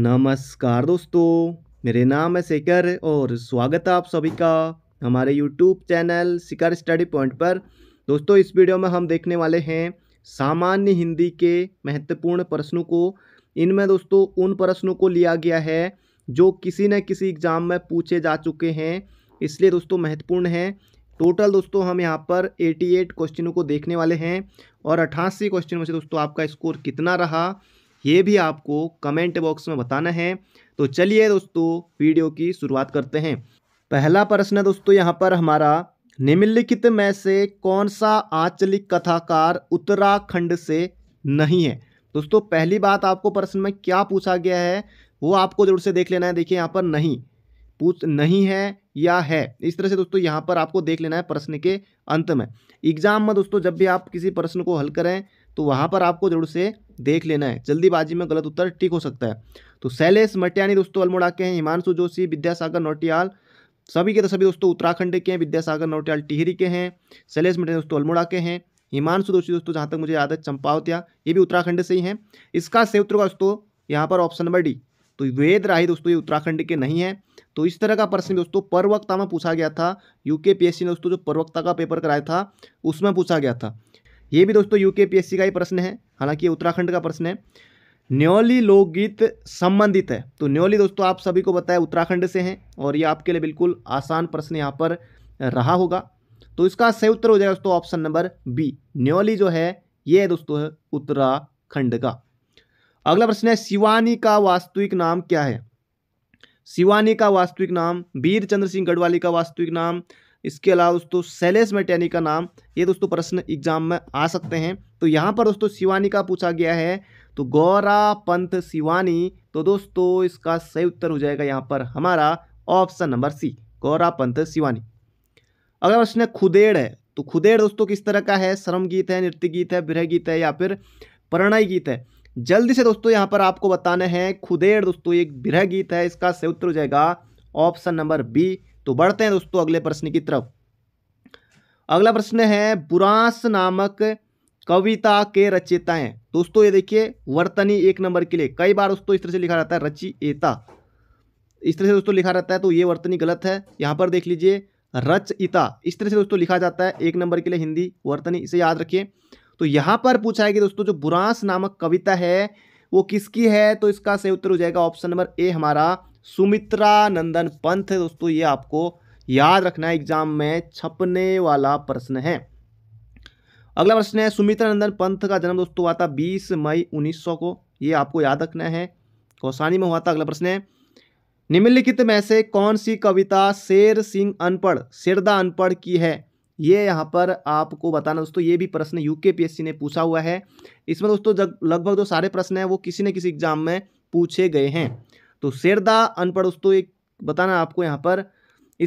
नमस्कार दोस्तों मेरे नाम है शेखर और स्वागत है आप सभी का हमारे YouTube channel Shikhar study point पर दोस्तों इस वीडियो में हम देखने वाले हैं सामान्य हिंदी के महत्वपूर्ण प्रश्नों को इनमें दोस्तों उन प्रश्नों को लिया गया है जो किसी न किसी एग्ज़ाम में पूछे जा चुके हैं इसलिए दोस्तों महत्वपूर्ण हैं टोटल दोस्तों हम यहाँ पर 88 क्वेश्चनों को देखने वाले हैं और अट्ठासी क्वेश्चन में से दोस्तों आपका स्कोर कितना रहा ये भी आपको कमेंट बॉक्स में बताना है तो चलिए दोस्तों वीडियो की शुरुआत करते हैं पहला प्रश्न है दोस्तों यहाँ पर हमारा निम्नलिखित में से कौन सा आंचलिक कथाकार उत्तराखंड से नहीं है दोस्तों पहली बात आपको प्रश्न में क्या पूछा गया है वो आपको जरूर से देख लेना है देखिए यहाँ पर नहीं पूछ नहीं है या है इस तरह से दोस्तों यहाँ पर आपको देख लेना है प्रश्न के अंत में एग्जाम में दोस्तों जब भी आप किसी प्रश्न को हल करें तो वहाँ पर आपको जरूर से देख लेना है जल्दीबाजी में गलत उत्तर ठीक हो सकता है तो शैलेश मटियानी दोस्तों अल्मोड़ा के हैं हिमांशु जोशी विद्यासागर नोटियाल सभी के तो सभी दोस्तों उत्तराखंड के हैं विद्यासागर नोटियाल टिहरी के हैं शैलेश मटियानी दोस्तों अल्मोड़ा के हैं हिमांशु जोशी दोस्तों जहाँ तक मुझे याद है चंपावतिया ये भी उत्तराखंड से ही हैं इसका सेवत्र उत्तर दोस्तों यहाँ पर ऑप्शन नंबर डी तो वेद राही दोस्तों ये उत्तराखंड के नहीं है तो इस तरह का प्रश्न दोस्तों पर्वक्ता में पूछा गया था यूके पी ने दोस्तों जो पर्वक्ता का पेपर कराया था उसमें पूछा गया था ये भी दोस्तों यूके पीएससी का ही प्रश्न है हालांकि ये उत्तराखंड का प्रश्न है न्योली लोकगीत संबंधित है तो न्योली दोस्तों आप सभी को बताया उत्तराखंड से हैं और ये आपके लिए बिल्कुल आसान प्रश्न यहाँ पर रहा होगा तो इसका सही उत्तर हो जाएगा दोस्तों ऑप्शन नंबर बी न्योली जो है ये है दोस्तों है उत्तराखंड का अगला प्रश्न है शिवानी का वास्तविक नाम क्या है शिवानी का वास्तविक नाम वीर चंद्र सिंह गढ़वाली का वास्तविक नाम इसके अलावा दोस्तों सेलेस मेटेनी का नाम ये दोस्तों प्रश्न एग्जाम में आ सकते हैं तो यहाँ पर दोस्तों शिवानी का पूछा गया है तो गौरा पंथ शिवानी तो दोस्तों इसका सही उत्तर हो जाएगा यहाँ पर हमारा ऑप्शन नंबर सी गौरा पंथ शिवानी अगला प्रश्न है खुदेड़ है तो खुदेड़ दोस्तों किस तरह का है श्रम गीत है नृत्य गीत है विरह गीत है या फिर प्रणय गीत है जल्दी से दोस्तों यहाँ पर आपको बताना है खुदेड़ दोस्तों एक विरह गीत है इसका सही उत्तर हो जाएगा ऑप्शन नंबर बी तो बढ़ते हैं दोस्तों अगले प्रश्न की तरफ अगला प्रश्न है बुरास नामक कविता के रचयिता दोस्तों ये देखिए वर्तनी एक नंबर के लिए कई बार दोस्तों इस तरह से लिखा रहता है रचयिता इस तरह से दोस्तों लिखा रहता है तो ये वर्तनी गलत है यहाँ पर देख लीजिए रचयिता इस तरह से दोस्तों लिखा जाता है एक नंबर के लिए हिंदी वर्तनी इसे याद रखिए तो यहाँ पर पूछा है कि दोस्तों जो बुरांस नामक कविता है वो किसकी है तो इसका सही उत्तर हो जाएगा ऑप्शन नंबर ए हमारा सुमित्रा नंदन पंथ है दोस्तों ये आपको याद रखना एग्जाम में छपने वाला प्रश्न है अगला प्रश्न है सुमित्रा नंदन पंथ का जन्म दोस्तों हुआ था बीस मई 1900 को ये आपको याद रखना है कौसानी में हुआ था अगला प्रश्न है निम्नलिखित में से कौन सी कविता शेर सिंह अनपढ़ शेरदा अनपढ़ की है ये यहाँ पर आपको बताना दोस्तों ये भी प्रश्न यूके पीएससी ने पूछा हुआ है इसमें दोस्तों लगभग जो सारे प्रश्न हैं वो किसी न किसी एग्जाम में पूछे गए हैं तो शेरदा अनपढ़ दोस्तों एक बताना आपको यहाँ पर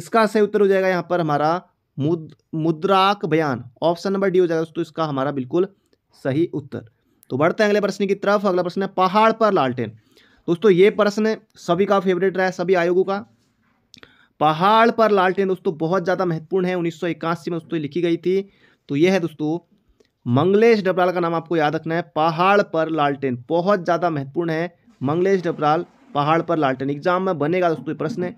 इसका सही उत्तर हो जाएगा यहाँ पर हमारा मुद मुद्राक बयान ऑप्शन नंबर डी हो जाएगा दोस्तों इसका हमारा बिल्कुल सही उत्तर तो बढ़ते हैं अगले प्रश्न की तरफ अगला प्रश्न है पहाड़ पर लालटेन दोस्तों ये प्रश्न सभी का फेवरेट रहा है सभी आयोगों का पहाड़ पर लालटेन दोस्तों बहुत ज़्यादा महत्वपूर्ण है उन्नीस में दोस्तों लिखी गई थी तो ये है दोस्तों मंगलेश डबराल का नाम आपको याद रखना है पहाड़ पर लालटेन बहुत ज़्यादा महत्वपूर्ण है मंगलेश डबराल पहाड़ पर लालटेन एग्जाम में बनेगा दोस्तों प्रश्न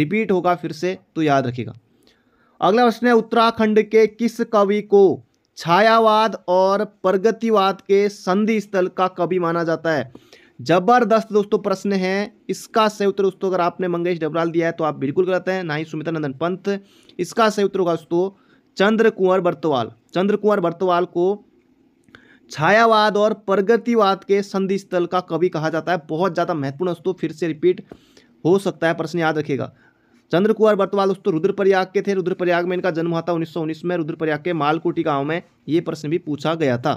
रिपीट होगा फिर से तो याद रखेगा अगला प्रश्न है उत्तराखंड के किस कवि को छायावाद और प्रगतिवाद के संधि स्थल का कवि माना जाता है जबरदस्त दोस्तों प्रश्न है इसका सही उत्तर दोस्तों अगर आपने मंगेश डबराल दिया है तो आप बिल्कुल गलत हैं ना ही सुमिता नंदन पंत इसका सही उत्तर होगा दोस्तों चंद्र कुंवर बर्तवाल चंद्र कुंवर बर्तवाल को छायावाद और प्रगतिवाद के संधि स्थल का कवि कहा जाता है बहुत ज़्यादा महत्वपूर्ण दोस्तों फिर से रिपीट हो सकता है प्रश्न याद रखिएगा चंद्र कुमार बर्तवाल दोस्तों रुद्रप्रयाग के थे रुद्रप्रयाग में इनका जन्म हुआ था 1919 में रुद्रप्रयाग के मालकोटी गांव में ये प्रश्न भी पूछा गया था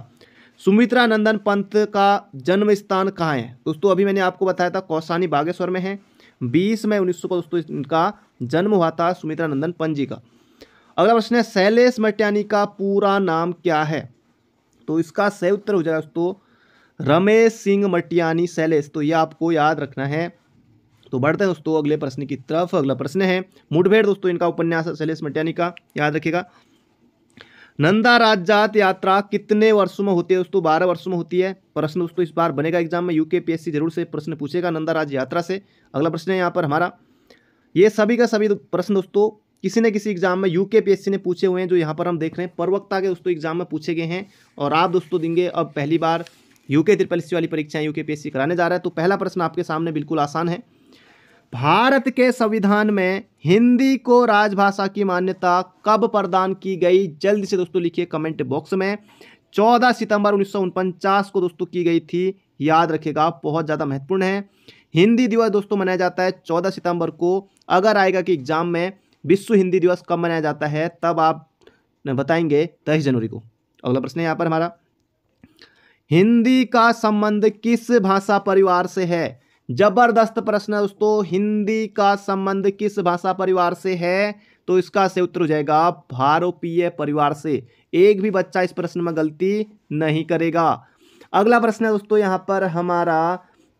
सुमित्रा नंदन पंत का जन्म स्थान कहाँ है दोस्तों अभी मैंने आपको बताया था कौसानी बागेश्वर में है बीस मई उन्नीस को दोस्तों इनका जन्म हुआ था सुमित्रा नंदन पंत जी का अगला प्रश्न है शैलेश मटियानी का पूरा नाम क्या है तो इसका सही उत्तर हो जाएगा दोस्तों रमेश सिंह मटियानी सैलेश तो यह आपको याद रखना है तो बढ़ते हैं दोस्तों अगले प्रश्न की तरफ अगला प्रश्न है मुठभेड़ दोस्तों इनका उपन्यास है मटियानी का याद रखेगा नंदा राजजात यात्रा कितने वर्षों में होती है दोस्तों बारह वर्षों में होती है प्रश्न दोस्तों इस बार बनेगा एग्जाम में यूके पीएससी जरूर से प्रश्न पूछेगा नंदा राज यात्रा से अगला प्रश्न है यहाँ पर हमारा ये सभी का सभी प्रश्न दोस्तों किसी न किसी एग्जाम में यू ने पूछे हुए हैं जो यहाँ पर हम देख रहे हैं प्रवक्ता के दोस्तों एग्जाम में पूछे गए हैं और आप दोस्तों देंगे अब पहली बार यूके के सी वाली परीक्षाएं यूके पीएससी कराने जा रहा है तो पहला प्रश्न आपके सामने बिल्कुल आसान है भारत के संविधान में हिंदी को राजभाषा की मान्यता कब प्रदान की गई जल्दी से दोस्तों लिखिए कमेंट बॉक्स में 14 सितंबर उन्नीस को दोस्तों की गई थी याद रखिएगा बहुत ज़्यादा महत्वपूर्ण है हिंदी दिवस दोस्तों मनाया जाता है 14 सितंबर को अगर आएगा कि एग्जाम में विश्व हिंदी दिवस कब मनाया जाता है तब आप बताएंगे तेईस जनवरी को अगला प्रश्न है यहाँ पर हमारा हिंदी का संबंध किस भाषा परिवार से है जबरदस्त प्रश्न है दोस्तों हिंदी का संबंध किस भाषा परिवार से है तो इसका से उत्तर हो जाएगा भारोपीय परिवार से एक भी बच्चा इस प्रश्न में गलती नहीं करेगा अगला प्रश्न है दोस्तों यहाँ पर हमारा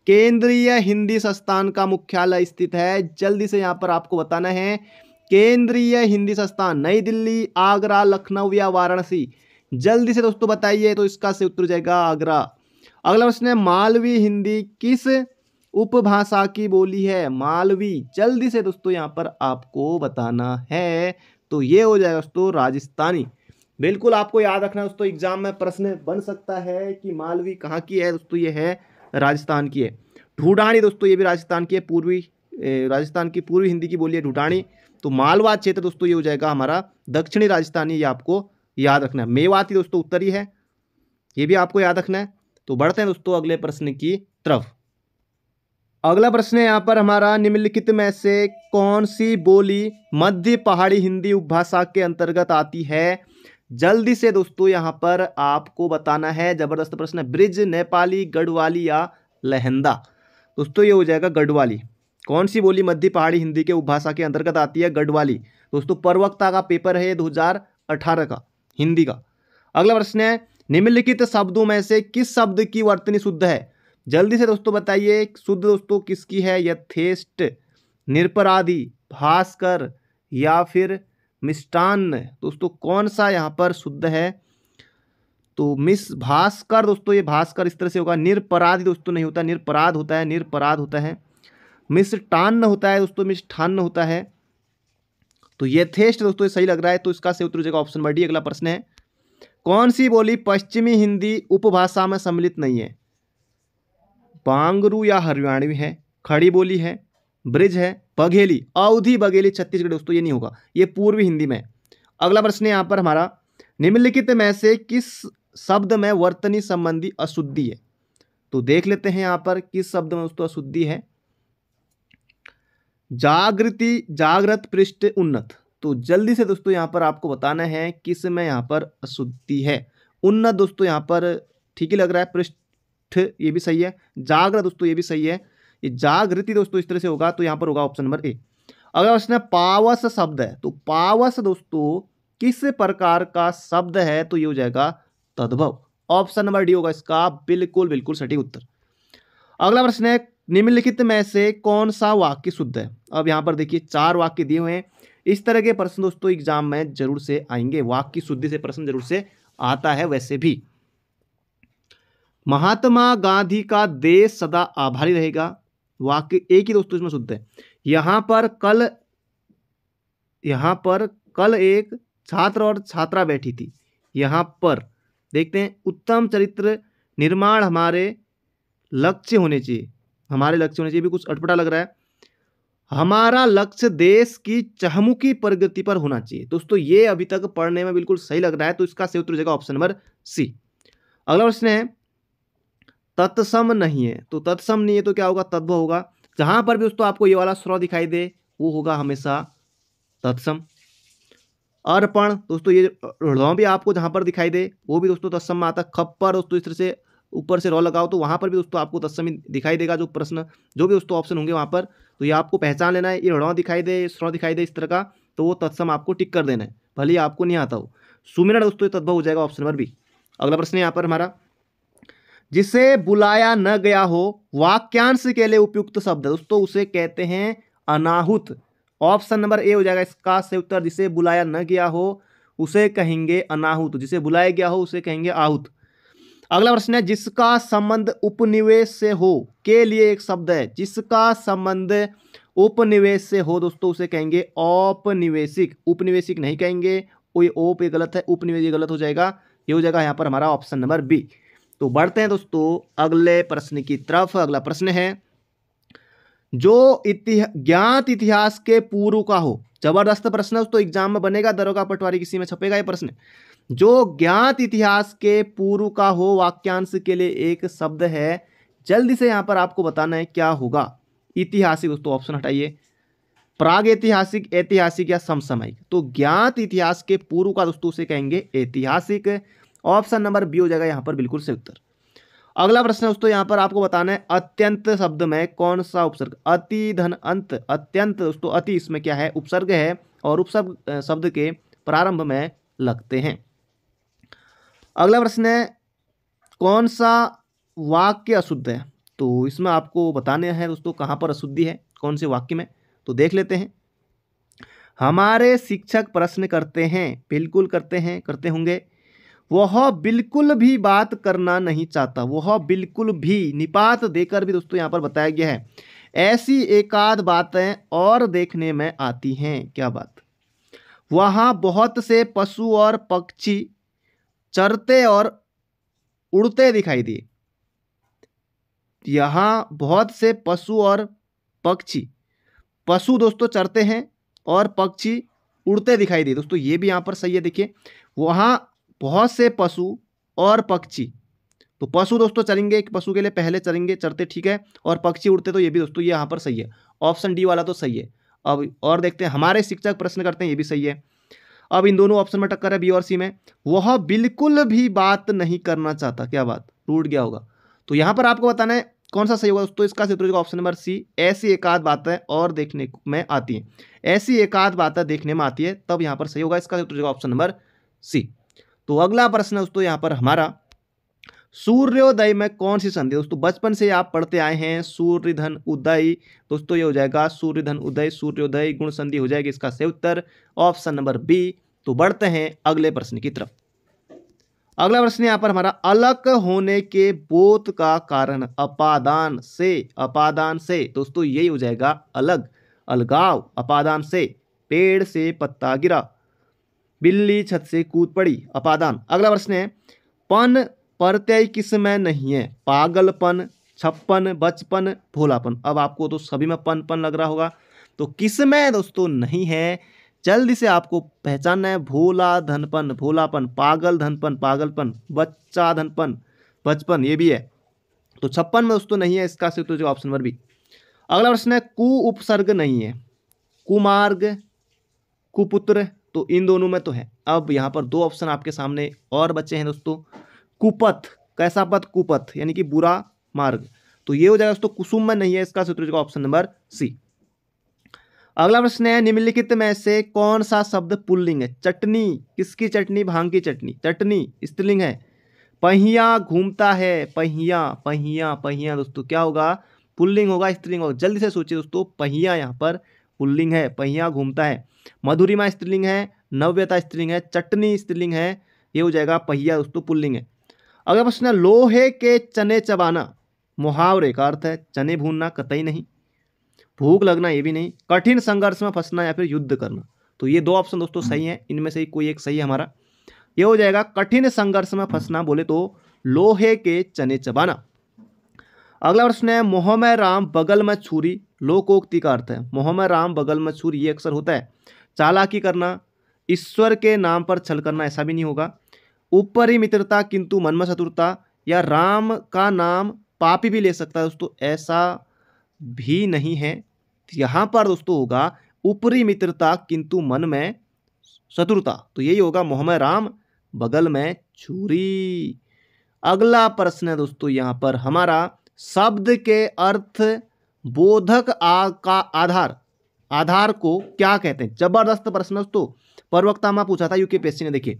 केंद्रीय हिंदी संस्थान का मुख्यालय स्थित है जल्दी से यहाँ पर आपको बताना है केंद्रीय हिंदी संस्थान नई दिल्ली आगरा लखनऊ या वाराणसी जल्दी से दोस्तों बताइए तो इसका से उत्तर जाएगा आगरा अगला प्रश्न है मालवी हिंदी किस उपभाषा की बोली है मालवी जल्दी से दोस्तों यहाँ पर आपको बताना है तो ये हो जाएगा दोस्तों राजस्थानी बिल्कुल आपको याद रखना दोस्तों एग्जाम में प्रश्न बन सकता है कि मालवी कहाँ की है दोस्तों ये है राजस्थान की है ढूढ़ानी दोस्तों ये भी राजस्थान की है पूर्वी राजस्थान की पूर्वी हिंदी की बोली है ढूटाणी तो मालवा क्षेत्र दोस्तों ये हो जाएगा हमारा दक्षिणी राजस्थानी ये आपको याद रखना है मेवाती दोस्तों उत्तरी है ये भी आपको याद रखना है तो बढ़ते हैं दोस्तों अगले प्रश्न की तरफ अगला प्रश्न है यहाँ पर हमारा निम्नलिखित में से कौन सी बोली मध्य पहाड़ी हिंदी उपभाषा के अंतर्गत आती है जल्दी से दोस्तों यहाँ पर आपको बताना है जबरदस्त प्रश्न है ब्रिज नेपाली गढ़वाली या लहंदा दोस्तों ये हो जाएगा गढ़वाली कौन सी बोली मध्य पहाड़ी हिंदी के उपभाषा के अंतर्गत आती है गढ़वाली दोस्तों परवक्ता का पेपर है दो का हिंदी का अगला प्रश्न है निम्नलिखित शब्दों में से किस शब्द की वर्तनी शुद्ध है जल्दी से दोस्तों बताइए शुद्ध दोस्तों किसकी है यथेष्ट निरपराधी भास्कर या फिर मिष्टान्न दोस्तों कौन सा यहाँ पर शुद्ध है तो मिस भास्कर दोस्तों ये भास्कर इस तरह से होगा निरपराधी दोस्तों नहीं होता निरपराध होता है निरपराध होता है मिष्टान्न होता है दोस्तों मिष्ठान्न होता है तो ये थेस्ट दोस्तों सही लग रहा है तो इसका सही उत्तर जगह ऑप्शन नंबर डी अगला प्रश्न है कौन सी बोली पश्चिमी हिंदी उपभाषा में सम्मिलित नहीं है बांगरू या हरियाणवी है खड़ी बोली है ब्रिज है बघेली अवधि बघेली छत्तीसगढ़ दोस्तों ये नहीं होगा ये पूर्वी हिंदी में अगला प्रश्न यहाँ पर हमारा निम्नलिखित में से किस शब्द में वर्तनी संबंधी अशुद्धि है तो देख लेते हैं यहाँ पर किस शब्द में दोस्तों अशुद्धि है जागृति जागृत पृष्ठ उन्नत तो जल्दी से दोस्तों यहाँ पर आपको बताना है किस में यहाँ पर अशुद्धि है उन्नत दोस्तों यहाँ पर ठीक ही लग रहा है पृष्ठ ये भी सही है जागृत दोस्तों ये भी सही है ये जागृति दोस्तों इस तरह से होगा तो यहाँ पर होगा ऑप्शन नंबर ए अगला प्रश्न है पावस शब्द है तो पावस दोस्तों किस प्रकार का शब्द है तो ये हो जाएगा तद्भव ऑप्शन नंबर डी होगा इसका बिल्कुल बिल्कुल सटीक उत्तर अगला प्रश्न है निम्नलिखित में से कौन सा वाक्य शुद्ध है अब यहाँ पर देखिए चार वाक्य दिए हुए हैं इस तरह के प्रश्न दोस्तों एग्जाम में जरूर से आएंगे वाक्य शुद्धि से प्रश्न जरूर से आता है वैसे भी महात्मा गांधी का देश सदा आभारी रहेगा वाक्य एक ही दोस्तों इसमें शुद्ध है यहां पर कल यहाँ पर कल एक छात्र और छात्रा बैठी थी यहां पर देखते हैं उत्तम चरित्र निर्माण हमारे लक्ष्य होने चाहिए हमारे लक्ष्य होने चाहिए भी कुछ अटपटा लग रहा है हमारा लक्ष्य देश की चहमुखी प्रगति पर होना चाहिए दोस्तों ये अभी तक पढ़ने में बिल्कुल सही लग रहा है तो इसका सही उत्तर जगह ऑप्शन नंबर सी अगला प्रश्न है तत्सम नहीं है तो तत्सम नहीं है तो क्या होगा तत्व होगा जहां पर भी दोस्तों आपको ये वाला स्वर दिखाई दे वो होगा हमेशा तत्सम अर्पण दोस्तों ये भी आपको जहां पर दिखाई दे वो भी दोस्तों तत्सम में आता खप्पर दोस्तों इस तरह से ऊपर से रॉ लगाओ तो वहाँ पर भी दोस्तों आपको तत्समी दिखाई देगा जो प्रश्न जो भी दोस्तों ऑप्शन होंगे वहाँ पर तो ये आपको पहचान लेना है ये रॉ दिखाई दे स्रॉ दिखाई दे इस तरह का तो वो तत्सम आपको टिक कर देना है भले ही आपको नहीं आता हो सुमिर दोस्तों तद्भव हो जाएगा ऑप्शन नंबर बी अगला प्रश्न यहाँ पर हमारा जिसे बुलाया न गया हो वाक्यांश के लिए उपयुक्त शब्द दोस्तों उसे कहते हैं अनाहुत ऑप्शन नंबर ए हो जाएगा इसका से उत्तर जिसे बुलाया न गया हो उसे कहेंगे अनाहुत जिसे बुलाया गया हो उसे कहेंगे आहुत अगला प्रश्न है जिसका संबंध उपनिवेश से हो के लिए एक शब्द है जिसका संबंध उपनिवेश से हो दोस्तों उसे कहेंगे औपनिवेशिक उपनिवेशिक नहीं कहेंगे ये ओप ये गलत है उपनिवेश गलत हो जाएगा ये हो जाएगा यहाँ पर हमारा ऑप्शन नंबर बी तो बढ़ते हैं दोस्तों अगले प्रश्न की तरफ अगला प्रश्न है जो इतिहा ज्ञात इतिहास के पूर्व का हो जबरदस्त प्रश्न है तो एग्जाम में बनेगा दरोगा पटवारी किसी में छपेगा ये प्रश्न जो ज्ञात इतिहास के पूर्व का हो वाक्यांश के लिए एक शब्द है जल्दी से यहाँ पर आपको बताना है क्या होगा ऐतिहासिक दोस्तों ऑप्शन हटाइए प्राग ऐतिहासिक ऐतिहासिक या समसामयिक तो ज्ञात इतिहास के पूर्व का दोस्तों उसे कहेंगे ऐतिहासिक ऑप्शन नंबर बी हो जाएगा यहाँ पर बिल्कुल सही उत्तर अगला प्रश्न दोस्तों यहाँ पर आपको बताना है अत्यंत शब्द में कौन सा उपसर्ग अति धन अंत अत्यंत दोस्तों अति इसमें क्या है उपसर्ग है और उपसर्ग शब्द के प्रारंभ में लगते हैं अगला प्रश्न है कौन सा वाक्य अशुद्ध है तो इसमें आपको बताने हैं दोस्तों कहाँ पर अशुद्धि है कौन से वाक्य में तो देख लेते हैं हमारे शिक्षक प्रश्न करते हैं बिल्कुल करते हैं करते होंगे वह बिल्कुल भी बात करना नहीं चाहता वह बिल्कुल भी निपात देकर भी दोस्तों यहाँ पर बताया गया है ऐसी एकाध बातें और देखने में आती हैं क्या बात वहाँ बहुत से पशु और पक्षी चरते और उड़ते दिखाई दिए यहाँ बहुत से पशु और पक्षी पशु दोस्तों चरते हैं और पक्षी उड़ते दिखाई दिए दोस्तों ये भी यहाँ पर सही है देखिए वहाँ बहुत से पशु और पक्षी तो पशु दोस्तों चलेंगे पशु के लिए पहले चलेंगे चढ़ते ठीक है और पक्षी उड़ते तो ये भी दोस्तों ये यहाँ पर सही है ऑप्शन डी वाला तो सही है अब और देखते हैं हमारे शिक्षक प्रश्न करते हैं ये भी सही है अब इन दोनों ऑप्शन में टक्कर है बी और सी में वह बिल्कुल भी बात नहीं करना चाहता क्या बात टूट गया होगा तो यहाँ पर आपको बताना है कौन सा सही होगा दोस्तों इसका सही होगा ऑप्शन नंबर सी ऐसी एक आध बातें और देखने में आती हैं ऐसी एक आध बातें देखने में आती है तब यहाँ पर सही होगा इसका सही ऑप्शन नंबर सी तो अगला प्रश्न है दोस्तों यहाँ पर हमारा सूर्योदय में कौन सी संधि दोस्तों बचपन से आप पढ़ते आए हैं सूर्य धन उदय दोस्तों ये हो जाएगा सूर्य धन उदय सूर्योदय गुण संधि हो जाएगी इसका सही उत्तर ऑप्शन नंबर बी तो बढ़ते हैं अगले प्रश्न की तरफ अगला प्रश्न यहाँ पर हमारा अलग होने के बोध का कारण अपादान से अपादान से दोस्तों यही हो जाएगा अलग अलगाव अपादान से पेड़ से पत्ता गिरा बिल्ली छत से कूद पड़ी अपादान अगला प्रश्न है पन प्रत्यय किस में नहीं है पागलपन छप्पन बचपन भोलापन अब आपको तो सभी में पन पन लग रहा होगा तो किस में दोस्तों नहीं है जल्दी से आपको पहचानना है भोला धनपन भोलापन पागल धनपन पागलपन बच्चा धनपन बचपन ये भी है तो छप्पन में दोस्तों नहीं है इसका सिर्फ तो जो ऑप्शन नंबर बी अगला प्रश्न है कु उपसर्ग नहीं है कुमार्ग कुपुत्र तो इन दोनों में तो है अब यहाँ पर दो ऑप्शन आपके सामने और बच्चे हैं दोस्तों कुपथ कैसा पथ कुपथ यानी कि बुरा मार्ग तो ये हो जाएगा दोस्तों कुसुम में नहीं है इसका सूत्र ऑप्शन नंबर सी अगला प्रश्न है निम्नलिखित में से कौन सा शब्द पुल्लिंग है चटनी किसकी चटनी भांग की चटनी चटनी स्त्रीलिंग है पहिया घूमता है पहिया पहिया पहिया दोस्तों क्या होगा पुल्लिंग होगा स्त्रीलिंग होगा जल्दी से सोचिए दोस्तों पहिया यहाँ पर पुल्लिंग है पहिया घूमता है मधुरिमा स्त्रीलिंग है नव्यता स्त्रीलिंग है चटनी स्त्रीलिंग है ये हो जाएगा पहिया दोस्तों पुल्लिंग है अगला प्रश्न है लोहे के चने चबाना मुहावरे का अर्थ है चने भूनना कतई नहीं भूख लगना ये भी नहीं कठिन संघर्ष में फंसना या फिर युद्ध करना तो ये दो ऑप्शन दोस्तों सही हैं इनमें से कोई एक सही है हमारा ये हो जाएगा कठिन संघर्ष में फंसना बोले तो लोहे के चने चबाना अगला प्रश्न है मोह में राम बगल में छुरी लोकोक्ति का अर्थ है मोह में राम बगल में सूर्य ये अक्सर होता है चालाकी करना ईश्वर के नाम पर छल करना ऐसा भी नहीं होगा ऊपर ही मित्रता किंतु मन में शत्रुता या राम का नाम पापी भी ले सकता है दोस्तों ऐसा भी नहीं है यहाँ पर दोस्तों होगा ऊपरी मित्रता किंतु मन में शत्रुता तो यही होगा मोह में राम बगल में छुरी अगला प्रश्न है दोस्तों यहाँ पर हमारा शब्द के अर्थ बोधक आ का आधार आधार को क्या कहते हैं जबरदस्त प्रश्न तो प्रवक्ता में पूछा था यूकेपीएससी ने देखिए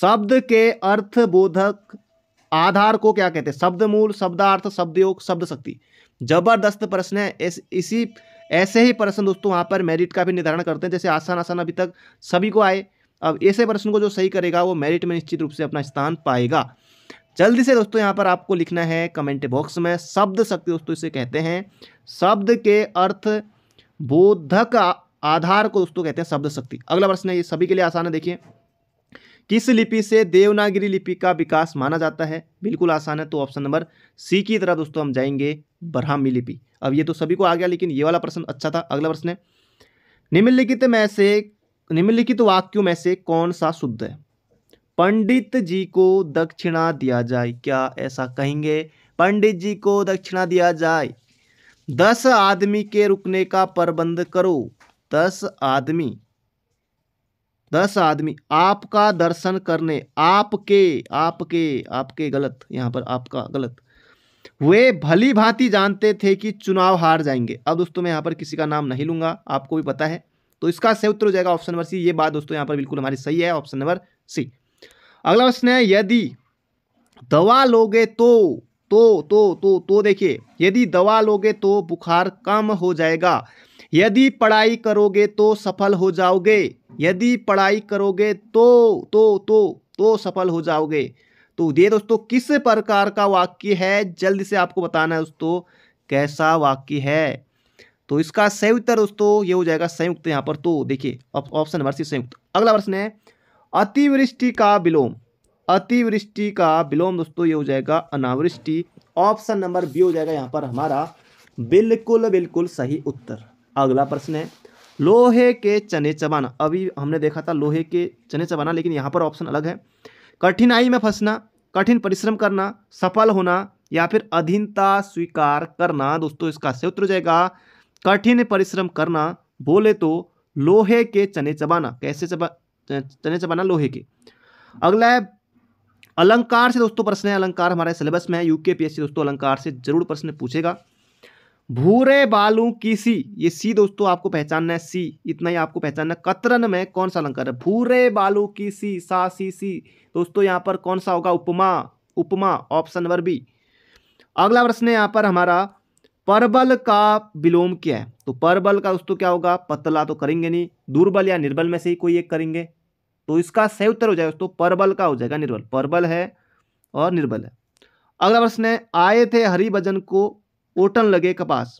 शब्द के अर्थ बोधक आधार को क्या कहते हैं शब्द मूल शब्दार्थ शब्द योग शब्द शक्ति जबरदस्त प्रश्न है इस, इसी ऐसे ही प्रश्न दोस्तों वहाँ पर मेरिट का भी निर्धारण करते हैं जैसे आसान आसान अभी तक सभी को आए अब ऐसे प्रश्न को जो सही करेगा वो मेरिट में निश्चित रूप से अपना स्थान पाएगा जल्दी से दोस्तों यहाँ पर आपको लिखना है कमेंट बॉक्स में शब्द शक्ति दोस्तों इसे कहते हैं शब्द के अर्थ बोधक आधार को दोस्तों कहते हैं शब्द शक्ति अगला प्रश्न है ये सभी के लिए आसान है देखिए किस लिपि से देवनागिरी लिपि का विकास माना जाता है बिल्कुल आसान है तो ऑप्शन नंबर सी की तरह दोस्तों हम जाएंगे ब्राह्मी लिपि अब ये तो सभी को आ गया लेकिन ये वाला प्रश्न अच्छा था अगला प्रश्न है निम्नलिखित में से निम्नलिखित वाक्यों में से कौन सा शुद्ध है पंडित जी को दक्षिणा दिया जाए क्या ऐसा कहेंगे पंडित जी को दक्षिणा दिया जाए दस आदमी के रुकने का प्रबंध करो दस आदमी दस आदमी आपका दर्शन करने आपके आपके आपके गलत यहाँ पर आपका गलत वे भली भांति जानते थे कि चुनाव हार जाएंगे अब दोस्तों मैं यहाँ पर किसी का नाम नहीं लूंगा आपको भी पता है तो इसका सही उत्तर हो जाएगा ऑप्शन नंबर सी ये बात दोस्तों यहाँ पर बिल्कुल हमारी सही है ऑप्शन नंबर सी अगला प्रश्न है यदि दवा लोगे तो तो तो तो तो देखिए यदि दवा लोगे तो बुखार कम हो जाएगा यदि पढ़ाई करोगे तो सफल हो जाओगे यदि पढ़ाई करोगे तो तो तो तो सफल हो जाओगे तो ये दोस्तों किस प्रकार का वाक्य है जल्दी से आपको बताना है दोस्तों कैसा वाक्य है तो इसका सही उत्तर दोस्तों ये हो जाएगा संयुक्त यहाँ पर तो देखिए ऑप्शन नंबर सी संयुक्त अगला प्रश्न है अतिवृष्टि का विलोम अतिवृष्टि का विलोम दोस्तों ये हो जाएगा अनावृष्टि ऑप्शन नंबर बी हो जाएगा यहाँ पर हमारा बिल्कुल बिल्कुल सही उत्तर अगला प्रश्न है लोहे के चने चबाना अभी हमने देखा था लोहे के चने चबाना लेकिन यहाँ पर ऑप्शन अलग है कठिनाई में फंसना कठिन परिश्रम करना सफल होना या फिर अधीनता स्वीकार करना दोस्तों इसका से उत्तर जाएगा कठिन परिश्रम करना बोले तो लोहे के चने चबाना कैसे चबा तने से बना लोहे के अगला है अलंकार से दोस्तों प्रश्न है अलंकार हमारे सिलेबस में है यूके पीएससी दोस्तों अलंकार से जरूर प्रश्न पूछेगा भूरे बालू की सी ये सी दोस्तों आपको पहचानना है सी इतना ही आपको पहचानना है कतरन में कौन सा अलंकार है भूरे बालू की सी सा सी सी दोस्तों यहाँ पर कौन सा होगा उपमा उपमा ऑप्शन नंबर बी अगला प्रश्न है यहाँ पर हमारा परबल का विलोम क्या है तो परबल का दोस्तों क्या होगा पतला तो करेंगे नहीं दुर्बल या निर्बल में से ही कोई एक करेंगे तो इसका सही उत्तर हो जाएगा दोस्तों परबल का हो जाएगा निर्बल परबल है और निर्बल है अगला प्रश्न है आए थे हरिभजन को ओटन लगे कपास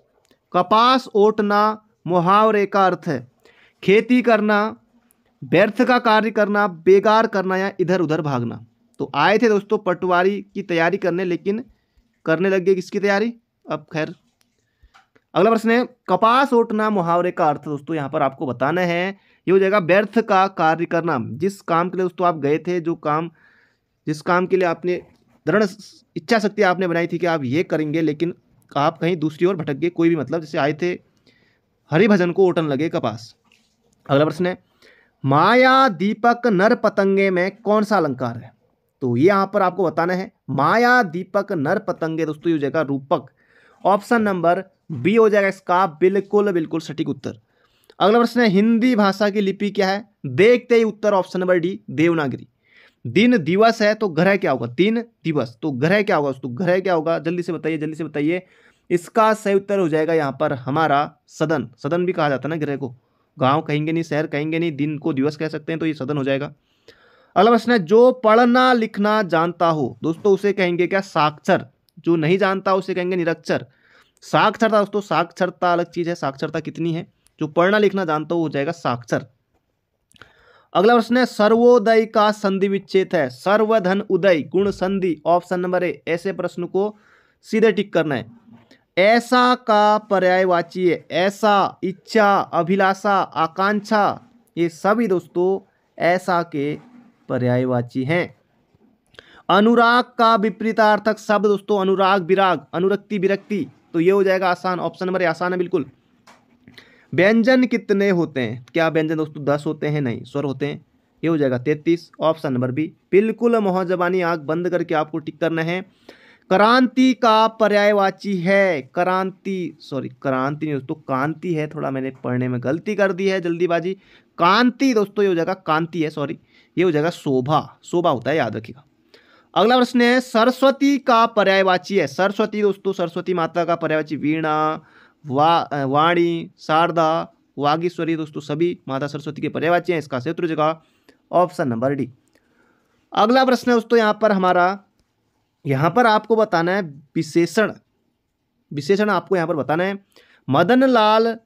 कपास ओटना मुहावरे का अर्थ है खेती करना व्यर्थ का कार्य करना बेकार करना या इधर उधर भागना तो आए थे दोस्तों पटवारी की तैयारी करने लेकिन करने लग गए किसकी तैयारी अब खैर अगला प्रश्न है कपास ओटना मुहावरे का अर्थ दोस्तों यहाँ पर आपको बताना है ये हो जाएगा व्यर्थ का कार्य करना जिस काम के लिए दोस्तों आप गए थे जो काम जिस काम के लिए आपने दृढ़ इच्छा शक्ति आपने बनाई थी कि आप ये करेंगे लेकिन आप कहीं दूसरी ओर भटक गए कोई भी मतलब जैसे आए थे हरि भजन को ओटन लगे कपास अगला प्रश्न है माया दीपक नर पतंगे में कौन सा अलंकार है तो ये यहाँ पर आपको बताना है माया दीपक नर पतंगे दोस्तों ये हो जाएगा रूपक ऑप्शन नंबर बी हो जाएगा इसका बिल्कुल बिल्कुल सटीक उत्तर अगला प्रश्न है हिंदी भाषा की लिपि क्या है देखते ही उत्तर ऑप्शन नंबर डी देवनागरी दिन दिवस है तो ग्रह क्या होगा तीन दिवस तो ग्रह क्या होगा तो ग्रह क्या होगा जल्दी से बताइए जल्दी से बताइए इसका सही उत्तर हो जाएगा यहाँ पर हमारा सदन सदन भी कहा जाता है ना ग्रह को गांव कहेंगे नहीं शहर कहेंगे नहीं दिन को दिवस कह सकते हैं तो ये सदन हो जाएगा अगला प्रश्न है जो पढ़ना लिखना जानता हो दोस्तों उसे कहेंगे क्या साक्षर जो नहीं जानता उसे कहेंगे निरक्षर साक्षरता दोस्तों साक्षरता अलग चीज़ है साक्षरता कितनी है जो पढ़ना लिखना जानता हो जाएगा साक्षर अगला प्रश्न है सर्वोदय का संधि विच्छेद है सर्वधन उदय गुण संधि ऑप्शन नंबर ए ऐसे प्रश्न को सीधे टिक करना है ऐसा का पर्यायवाची है ऐसा इच्छा अभिलाषा आकांक्षा ये सभी दोस्तों ऐसा के पर्यायवाची हैं अनुराग का विपरीतार्थक शब्द दोस्तों अनुराग विराग अनुरक्ति विरक्ति तो ये हो जाएगा आसान ऑप्शन नंबर आसान है बिल्कुल व्यंजन कितने होते हैं क्या व्यंजन दोस्तों दस होते हैं नहीं स्वर होते हैं ये हो जाएगा तैतीस ऑप्शन नंबर बी बिल्कुल मोहजबानी आँख बंद करके आपको टिक करना है क्रांति का पर्यायवाची है क्रांति सॉरी क्रांति नहीं दोस्तों कांति है थोड़ा मैंने पढ़ने में गलती कर दी है जल्दीबाजी कांति दोस्तों ये हो जाएगा कांति है सॉरी ये हो जाएगा शोभा शोभा होता है याद रखिएगा अगला प्रश्न है सरस्वती का पर्यायवाची है सरस्वती दोस्तों सरस्वती माता का पर्यायवाची वीणा वा वाणी शारदा वागीश्वरी दोस्तों सभी माता सरस्वती के पर्यावाची हैं इसका क्षेत्र जगह ऑप्शन नंबर डी अगला प्रश्न है दोस्तों यहाँ पर हमारा यहाँ पर आपको बताना है विशेषण विशेषण आपको यहाँ पर बताना है मदन लाल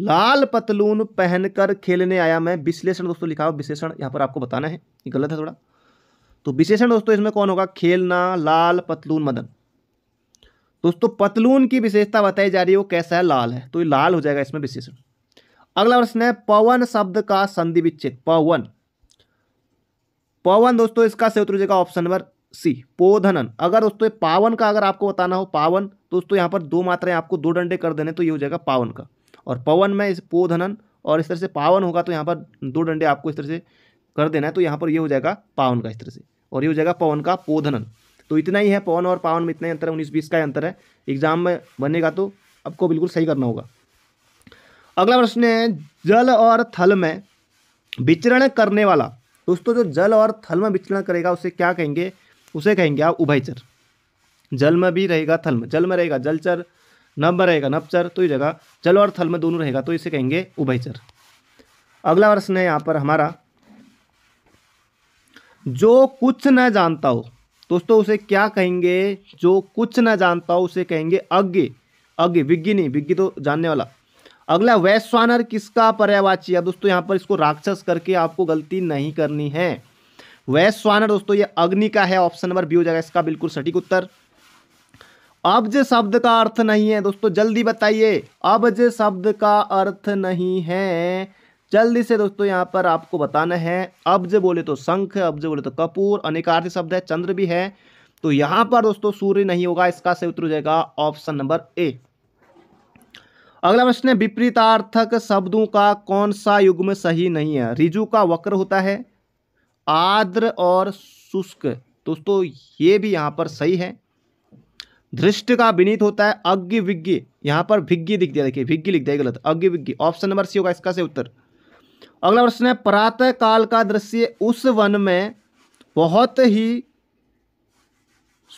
लाल पतलून पहनकर खेलने आया मैं विश्लेषण दोस्तों लिखा हुआ विशेषण यहाँ पर आपको बताना है ये गलत है थोड़ा तो विशेषण दोस्तों इसमें कौन होगा खेलना लाल पतलून मदन दोस्तों पतलून की विशेषता बताई जा रही है वो कैसा है लाल है तो ये लाल हो जाएगा इसमें विशेषण अगला प्रश्न है पवन शब्द का संधि विच्छेद पवन पवन दोस्तों इसका से उत्तर जाएगा ऑप्शन नंबर सी पोधनन अगर दोस्तों पावन का अगर आपको बताना हो पावन तो दोस्तों यहाँ पर दो मात्राएं आपको दो डंडे कर देने तो ये हो जाएगा पावन का और पवन में इस पोधनन और इस तरह से पावन होगा तो यहाँ पर दो डंडे आपको इस तरह से कर देना है तो यहाँ पर ये यह हो जाएगा पावन का इस तरह से और ये हो जाएगा पवन का पोधनन तो इतना ही है पवन और पावन में इतना ही अंतर है उन्नीस बीस का अंतर है एग्जाम में बनेगा तो आपको बिल्कुल सही करना होगा अगला प्रश्न है जल और थल में विचरण करने वाला दोस्तों जो जल और थल में विचरण करेगा उसे क्या कहेंगे उसे कहेंगे आप उभयचर जल में भी रहेगा थल में जल में रहेगा जलचर नभ में रहेगा नभचर तो ये जगह जल और थल में दोनों रहेगा तो इसे कहेंगे उभयचर अगला प्रश्न है यहाँ पर हमारा जो कुछ न जानता हो दोस्तों उसे क्या कहेंगे जो कुछ ना जानता हो उसे कहेंगे अज्ञ अज्ञ विज्ञ नहीं विज्ञ तो जानने वाला अगला वैश्वानर किसका पर्यावाची है दोस्तों यहाँ पर इसको राक्षस करके आपको गलती नहीं करनी है वैश्वानर दोस्तों ये अग्नि का है ऑप्शन नंबर बी हो जाएगा इसका बिल्कुल सटीक उत्तर अब्ज शब्द का अर्थ नहीं है दोस्तों जल्दी बताइए अब्ज शब्द का अर्थ नहीं है जल्दी से दोस्तों यहाँ पर आपको बताना है अब्ज बोले तो शंख जो बोले तो कपूर अनेकार्थी शब्द है चंद्र भी है तो यहाँ पर दोस्तों सूर्य नहीं होगा इसका सही उत्तर हो जाएगा ऑप्शन नंबर ए अगला प्रश्न है विपरीतार्थक शब्दों का कौन सा युग में सही नहीं है रिजु का वक्र होता है आर्द्र और शुष्क दोस्तों ये भी यहाँ पर सही है धृष्ट का विनीत होता है अज्ञ विज्ञ यहाँ पर भिज्ञ दिख दिया देखिए भिज्ञ लिख दिया गलत अज्ञ विज्ञ ऑप्शन नंबर सी होगा इसका से उत्तर अगला प्रश्न है प्रातः काल का दृश्य उस वन में बहुत ही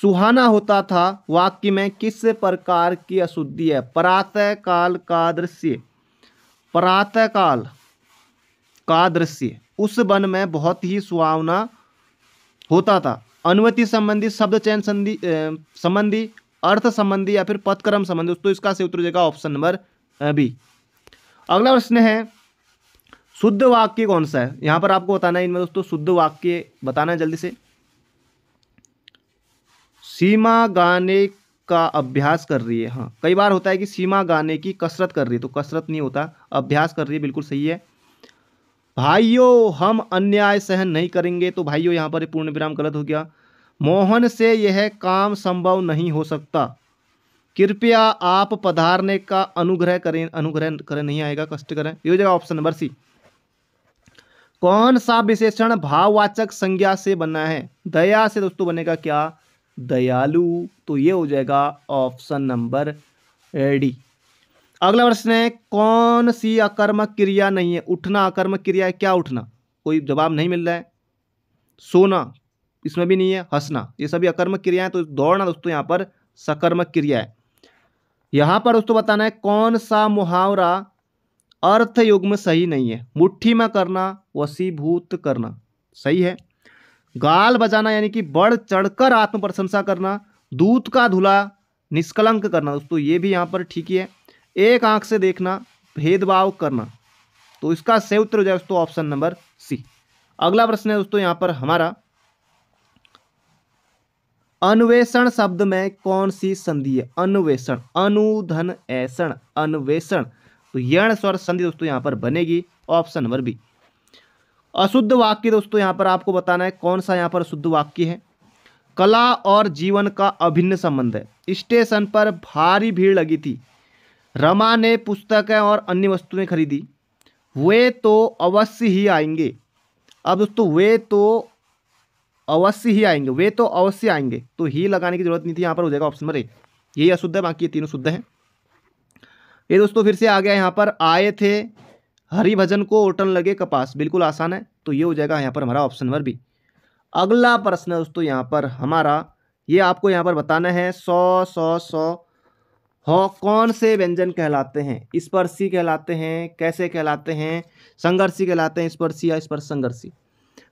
सुहाना होता था वाक्य में किस प्रकार की अशुद्धि है प्रातः काल का दृश्य प्रातः काल का दृश्य उस वन में बहुत ही सुहावना होता था अनुमति संबंधी शब्द चयन संधि संबंधी अर्थ संबंधी या फिर पथक्रम संबंधी तो इसका सही उत्तर जाएगा ऑप्शन नंबर बी अगला प्रश्न है शुद्ध वाक्य कौन सा है यहां पर आपको बताना है इनमें दोस्तों शुद्ध वाक्य बताना है जल्दी से सीमा गाने का अभ्यास कर रही है हाँ कई बार होता है कि सीमा गाने की कसरत कर रही है तो कसरत नहीं होता अभ्यास कर रही है बिल्कुल सही है भाइयों हम अन्याय सहन नहीं करेंगे तो भाइयों यहाँ पर पूर्ण विराम गलत हो गया मोहन से यह काम संभव नहीं हो सकता कृपया आप पधारने का अनुग्रह करें अनुग्रह करें नहीं आएगा कष्ट करें ये हो जाएगा ऑप्शन नंबर सी कौन सा विशेषण भाववाचक संज्ञा से बना है दया से दोस्तों बनेगा क्या दयालु तो ये हो जाएगा ऑप्शन नंबर डी अगला प्रश्न है कौन सी अकर्मक क्रिया नहीं है उठना अकर्मक क्रिया है क्या उठना कोई जवाब नहीं मिल रहा है सोना इसमें भी नहीं है हंसना ये सभी अकर्मक क्रिया है तो दौड़ना दोस्तों यहाँ पर सकर्मक क्रिया है यहाँ पर दोस्तों बताना है कौन सा मुहावरा अर्थ युग्म में सही नहीं है मुट्ठी में करना वसीभूत करना सही है गाल बजाना यानी कि बढ़ चढ़कर आत्म प्रशंसा करना दूध का धुला निष्कलंक करना दोस्तों ये भी यहाँ पर ठीक ही है एक आंख से देखना भेदभाव करना तो इसका सही उत्तर हो जाए दोस्तों ऑप्शन नंबर सी अगला प्रश्न है दोस्तों यहाँ पर हमारा अन्वेषण शब्द में कौन सी संधि है अन्वेषण अनुधन ऐसण अन्वेषण तो यण स्वर संधि दोस्तों यहाँ पर बनेगी ऑप्शन नंबर बी अशुद्ध वाक्य दोस्तों यहाँ पर आपको बताना है कौन सा यहाँ पर शुद्ध वाक्य है कला और जीवन का अभिन्न संबंध है स्टेशन पर भारी भीड़ लगी थी रमा ने पुस्तकें और अन्य वस्तुएं खरीदी वे तो अवश्य ही आएंगे अब दोस्तों वे तो अवश्य ही आएंगे वे तो अवश्य आएंगे तो ही लगाने की जरूरत नहीं थी यहाँ पर हो जाएगा ऑप्शन नंबर ए यही अशुद्ध है बाकी तीनों शुद्ध हैं ये दोस्तों फिर से आ गया यहाँ पर आए थे हरी भजन को ओटन लगे कपास बिल्कुल आसान है तो ये हो जाएगा यहाँ पर हमारा ऑप्शन नंबर बी अगला प्रश्न है दोस्तों यहाँ पर हमारा ये आपको यहाँ पर बताना है सौ सौ सौ हो कौन से व्यंजन कहलाते हैं स्पर्शी कहलाते हैं कैसे कहलाते हैं संघर्षी कहलाते हैं स्पर्शी या स्पर्श संघर्षी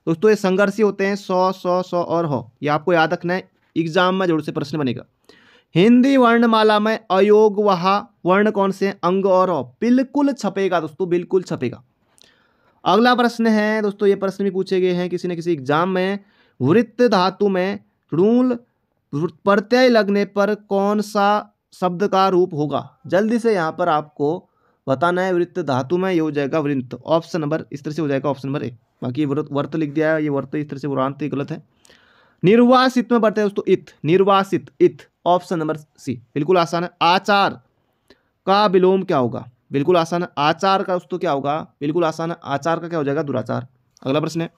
दोस्तों ये संघर्षी होते हैं सौ सौ सौ और हो ये आपको याद रखना है एग्जाम में जरूर से प्रश्न बनेगा हिंदी वर्णमाला में अयोग वहा वर्ण कौन से अंग और बिल्कुल छपेगा दोस्तों बिल्कुल छपेगा अगला प्रश्न है दोस्तों ये प्रश्न भी पूछे गए हैं किसी न किसी एग्जाम में वृत्त धातु में रूल प्रत्यय लगने पर कौन सा शब्द का रूप होगा जल्दी से यहाँ पर आपको बताना है वृत्त धातु में ये हो जाएगा वृंत ऑप्शन नंबर इस तरह से हो जाएगा ऑप्शन नंबर एक बाकी वर्त लिख दिया है ये वर्त इस तरह से वृंत तो गलत है निर्वासित में पढ़ते हैं दोस्तों इत निर्वासित इथ ऑप्शन नंबर सी बिल्कुल आसान है आचार का विलोम क्या होगा बिल्कुल आसान है आचार का दोस्तों क्या होगा बिल्कुल आसान है आचार का क्या हो जाएगा दुराचार अगला प्रश्न है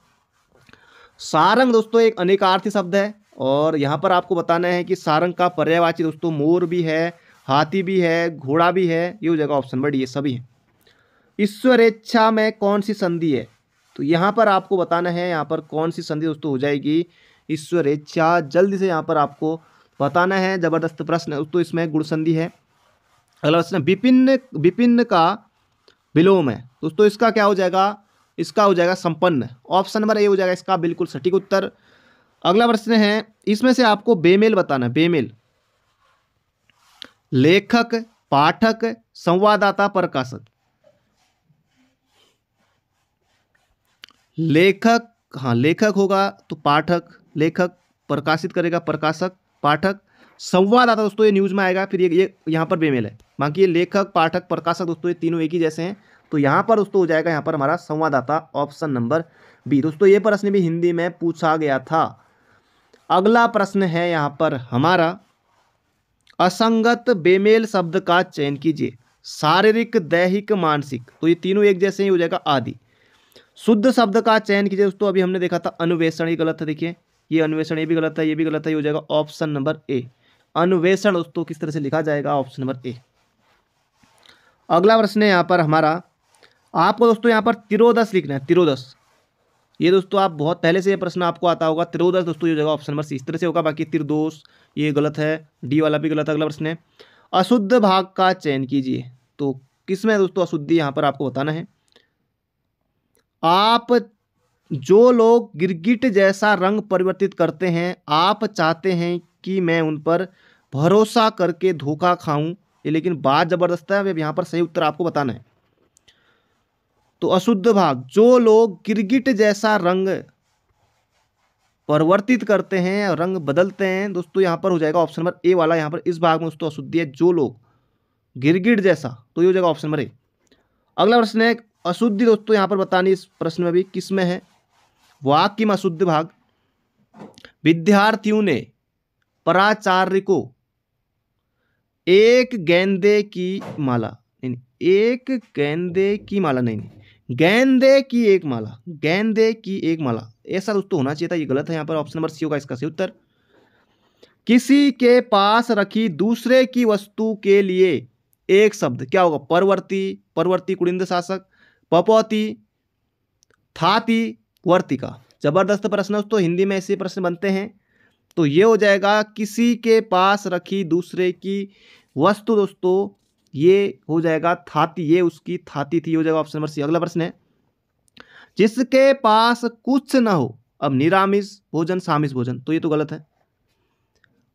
सारंग दोस्तों एक अनेकार्थी शब्द है और यहाँ पर आपको बताना है कि सारंग का पर्यायवाची दोस्तों मोर भी है हाथी भी है घोड़ा भी है ये हो जाएगा ऑप्शन बट ये सभी है ईश्वरेच्छा में कौन सी संधि है तो यहाँ पर आपको बताना है यहाँ पर कौन सी संधि दोस्तों हो जाएगी ईश्वरेच्छा जल्दी से यहाँ पर आपको बताना है जबरदस्त प्रश्न तो इसमें गुणसंधि है अगला प्रश्न विपिन विपिन का विलोम है दोस्तों इसका क्या हो जाएगा इसका हो जाएगा संपन्न ऑप्शन नंबर ए हो जाएगा इसका बिल्कुल सटीक उत्तर अगला प्रश्न है इसमें से आपको बेमेल बताना बेमेल लेखक पाठक संवाददाता प्रकाशक लेखक हाँ लेखक होगा तो पाठक लेखक प्रकाशित करेगा प्रकाशक पाठक संवाददाता दोस्तों ये न्यूज़ में आएगा फिर ये ये यहाँ पर बेमेल है बाकी ये लेखक पाठक प्रकाशक दोस्तों ये तीनों एक ही जैसे हैं तो यहाँ पर दोस्तों हो जाएगा यहाँ पर हमारा संवाददाता ऑप्शन नंबर बी दोस्तों ये प्रश्न भी हिंदी में पूछा गया था अगला प्रश्न है यहाँ पर हमारा असंगत बेमेल शब्द का चयन कीजिए शारीरिक दैहिक मानसिक तो ये तीनों एक जैसे ही हो जाएगा आदि शुद्ध शब्द का चयन कीजिए दोस्तों अभी हमने देखा था अनुवेषण ही गलत है देखिए ये अन्वेषण ये भी गलत है ये भी गलत है ये हो जाएगा ऑप्शन नंबर ए अन्वेषण दोस्तों किस तरह से लिखा जाएगा ऑप्शन नंबर ए अगला प्रश्न है यहाँ पर हमारा आपको दोस्तों यहाँ पर तिरोदस लिखना है तिरोदस ये दोस्तों आप बहुत पहले से ये प्रश्न आपको आता होगा तिरोदस दोस्तों ये जगह ऑप्शन नंबर सी इस तरह से होगा बाकी तिरदोष ये गलत है डी वाला भी गलत है अगला प्रश्न है अशुद्ध भाग का चयन कीजिए तो किसमें दोस्तों अशुद्धि यहाँ पर आपको बताना है आप जो लोग गिरगिट जैसा रंग परिवर्तित करते हैं आप चाहते हैं कि मैं उन पर भरोसा करके धोखा खाऊं ये लेकिन बात ज़बरदस्त है अब यहाँ पर सही उत्तर आपको बताना है तो अशुद्ध भाग जो लोग गिरगिट जैसा रंग परिवर्तित करते हैं और रंग बदलते हैं दोस्तों यहाँ पर हो जाएगा ऑप्शन नंबर ए वाला यहाँ पर इस भाग में दोस्तों अशुद्धि है जो लोग गिरगिट जैसा तो ये हो जाएगा ऑप्शन नंबर ए अगला प्रश्न है अशुद्धि दोस्तों यहाँ पर बतानी इस प्रश्न में भी किसमें है वाक्य में शुद्ध भाग विद्यार्थियों ने पराचार्य को एक गेंदे की माला एक गेंदे की माला नहीं नहीं गेंदे की एक माला गेंदे की एक माला ऐसा दोस्तों होना चाहिए था ये गलत है यहाँ पर ऑप्शन नंबर सी होगा इसका सही उत्तर किसी के पास रखी दूसरे की वस्तु के लिए एक शब्द क्या होगा परवर्ती परवर्ती कुड़िंद शासक पपौती थाती वर्तिका जबरदस्त प्रश्न है दोस्तों हिंदी में ऐसे प्रश्न बनते हैं तो ये हो जाएगा किसी के पास रखी दूसरे की वस्तु दोस्तों ये हो जाएगा थाती ये उसकी थाती थी हो जाएगा ऑप्शन नंबर सी अगला प्रश्न है जिसके पास कुछ ना हो अब निरामिष भोजन सामिष भोजन तो ये तो गलत है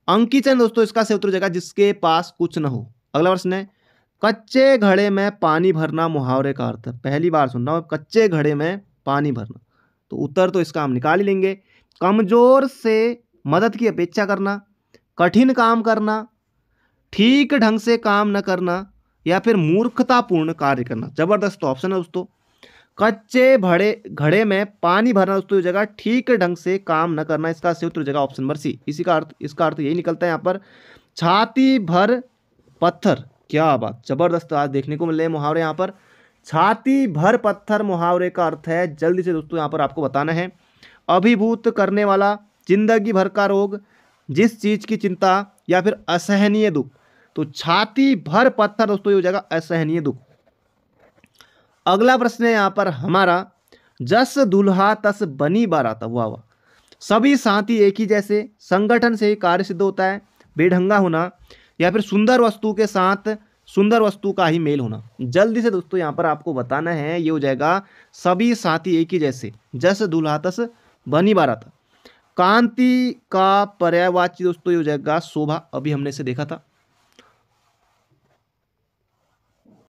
अंकिचन दोस्तों इसका से उत्तर हो जाएगा जिसके पास कुछ ना हो अगला प्रश्न है कच्चे घड़े में पानी भरना मुहावरे का अर्थ पहली बार सुन रहा कच्चे घड़े में पानी भरना तो उत्तर तो इसका हम निकाल ही लेंगे कमज़ोर से मदद की अपेक्षा करना कठिन काम करना ठीक ढंग से काम न करना या फिर मूर्खतापूर्ण कार्य करना जबरदस्त ऑप्शन है दोस्तों कच्चे भड़े घड़े में पानी भरना दोस्तों जगह ठीक ढंग से काम न करना इसका सही उत्तर जगह ऑप्शन नंबर सी इसी का अर्थ इसका अर्थ यही निकलता है यहाँ पर छाती भर पत्थर क्या बात जबरदस्त आज देखने को मिल रहे हैं मुहावरे यहाँ पर छाती भर पत्थर मुहावरे का अर्थ है जल्दी से दोस्तों यहाँ पर आपको बताना है अभिभूत करने वाला जिंदगी भर का रोग जिस चीज़ की चिंता या फिर असहनीय दुख तो छाती भर पत्थर दोस्तों ये हो जाएगा असहनीय दुख अगला प्रश्न है यहाँ पर हमारा जस दुल्हा तस बनी बारात वाह वाह सभी साथी एक ही जैसे संगठन से ही कार्य सिद्ध होता है बेढंगा होना या फिर सुंदर वस्तु के साथ सुंदर वस्तु का ही मेल होना जल्दी से दोस्तों यहाँ पर आपको बताना है ये हो जाएगा सभी साथी एक ही जैसे जस दुल्हा तस बनी बारात कांति का पर्यायवाची दोस्तों ये हो जाएगा शोभा अभी हमने इसे देखा था